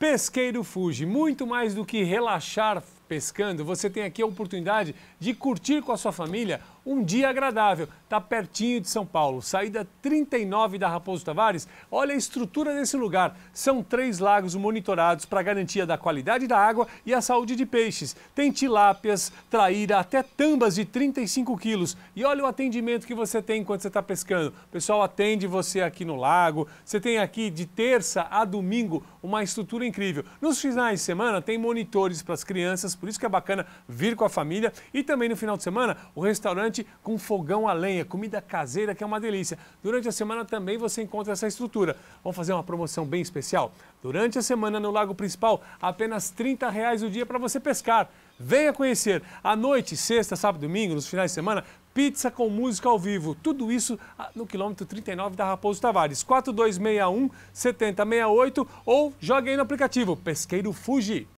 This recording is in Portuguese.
Pesqueiro Fuji, muito mais do que relaxar pescando, você tem aqui a oportunidade de curtir com a sua família um dia agradável. Está pertinho de São Paulo. Saída 39 da Raposo Tavares. Olha a estrutura desse lugar. São três lagos monitorados para garantia da qualidade da água e a saúde de peixes. Tem tilápias, traíra, até tambas de 35 quilos. E olha o atendimento que você tem enquanto você está pescando. O pessoal atende você aqui no lago. Você tem aqui de terça a domingo uma estrutura incrível. Nos finais de semana tem monitores para as crianças, por isso que é bacana vir com a família. E também no final de semana o restaurante restaurante com fogão a lenha, comida caseira que é uma delícia. Durante a semana também você encontra essa estrutura. Vamos fazer uma promoção bem especial? Durante a semana no Lago Principal, apenas R$ reais o dia para você pescar. Venha conhecer. À noite, sexta, sábado, domingo, nos finais de semana, pizza com música ao vivo. Tudo isso ah, no quilômetro 39 da Raposo Tavares. 4261 7068 ou jogue aí no aplicativo Pesqueiro Fuji.